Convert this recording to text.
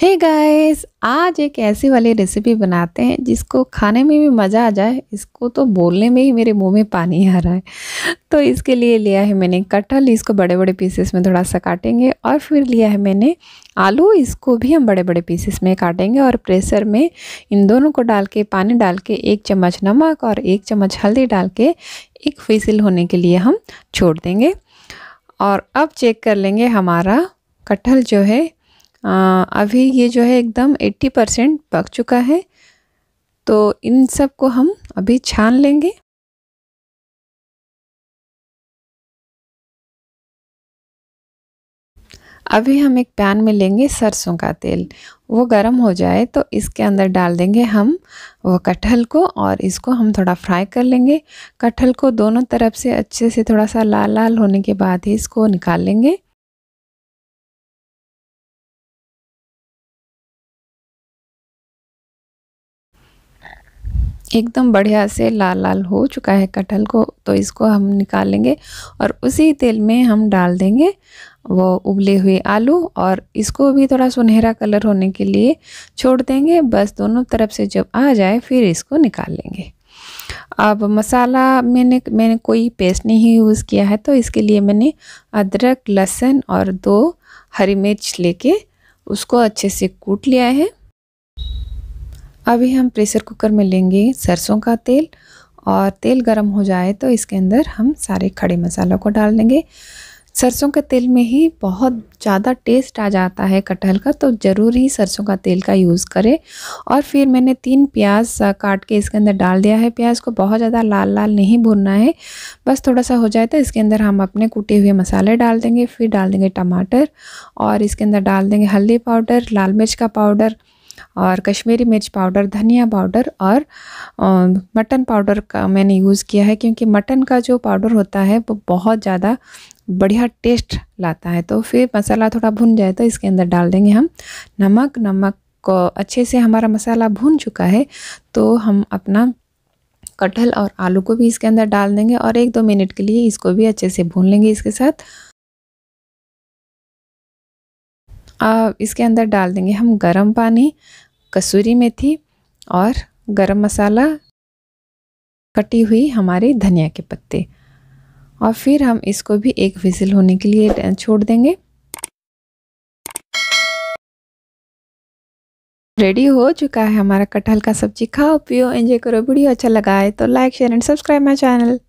हे hey guys आज एक ऐसी वाली रेसिपी बनाते हैं जिसको खाने में भी मज़ा आ जाए इसको तो बोलने में ही मेरे मुंह में पानी आ रहा है तो इसके लिए लिया है मैंने कटहल इसको बड़े बड़े पीसेस में थोड़ा सा काटेंगे और फिर लिया है मैंने आलू इसको भी हम बड़े बड़े पीसेस में काटेंगे और प्रेशर में इन दोनों को डाल के पानी डाल के एक चम्मच नमक और एक चम्मच हल्दी डाल के एक फिसल होने के लिए हम छोड़ देंगे और अब चेक कर लेंगे हमारा कटहल जो है आ, अभी ये जो है एकदम 80 परसेंट पक चुका है तो इन सब को हम अभी छान लेंगे अभी हम एक पैन में लेंगे सरसों का तेल वो गर्म हो जाए तो इसके अंदर डाल देंगे हम वो कटहल को और इसको हम थोड़ा फ्राई कर लेंगे कटहल को दोनों तरफ से अच्छे से थोड़ा सा लाल लाल होने के बाद ही इसको निकाल लेंगे एकदम बढ़िया से लाल लाल हो चुका है कटहल को तो इसको हम निकालेंगे और उसी तेल में हम डाल देंगे वो उबले हुए आलू और इसको भी थोड़ा सुनहरा कलर होने के लिए छोड़ देंगे बस दोनों तरफ से जब आ जाए फिर इसको निकाल लेंगे अब मसाला मैंने मैंने कोई पेस्ट नहीं यूज़ किया है तो इसके लिए मैंने अदरक लहसुन और दो हरी मिर्च लेके उसको अच्छे से कूट लिया है अभी हम प्रेशर कुकर में लेंगे सरसों का तेल और तेल गर्म हो जाए तो इसके अंदर हम सारे खड़े मसालों को डाल देंगे सरसों के तेल में ही बहुत ज़्यादा टेस्ट आ जाता है कटहल का तो ज़रूर ही सरसों का तेल का यूज़ करें और फिर मैंने तीन प्याज काट के इसके अंदर डाल दिया है प्याज को बहुत ज़्यादा लाल लाल नहीं भुनना है बस थोड़ा सा हो जाए तो इसके अंदर हम अपने कूटे हुए मसाले डाल देंगे फिर डाल देंगे टमाटर और इसके अंदर डाल देंगे हल्दी पाउडर लाल मिर्च का पाउडर और कश्मीरी मिर्च पाउडर धनिया पाउडर और मटन पाउडर का मैंने यूज़ किया है क्योंकि मटन का जो पाउडर होता है वो बहुत ज़्यादा बढ़िया टेस्ट लाता है तो फिर मसाला थोड़ा भुन जाए तो इसके अंदर डाल देंगे हम नमक नमक को अच्छे से हमारा मसाला भुन चुका है तो हम अपना कटहल और आलू को भी इसके अंदर डाल देंगे और एक दो मिनट के लिए इसको भी अच्छे से भून लेंगे इसके साथ अब इसके अंदर डाल देंगे हम गरम पानी कसूरी मेथी और गरम मसाला कटी हुई हमारे धनिया के पत्ते और फिर हम इसको भी एक विजिल होने के लिए छोड़ देंगे रेडी हो चुका है हमारा कटहल का सब्जी खाओ पियो एंजॉय करो वीडियो अच्छा लगा है तो like share and subscribe my channel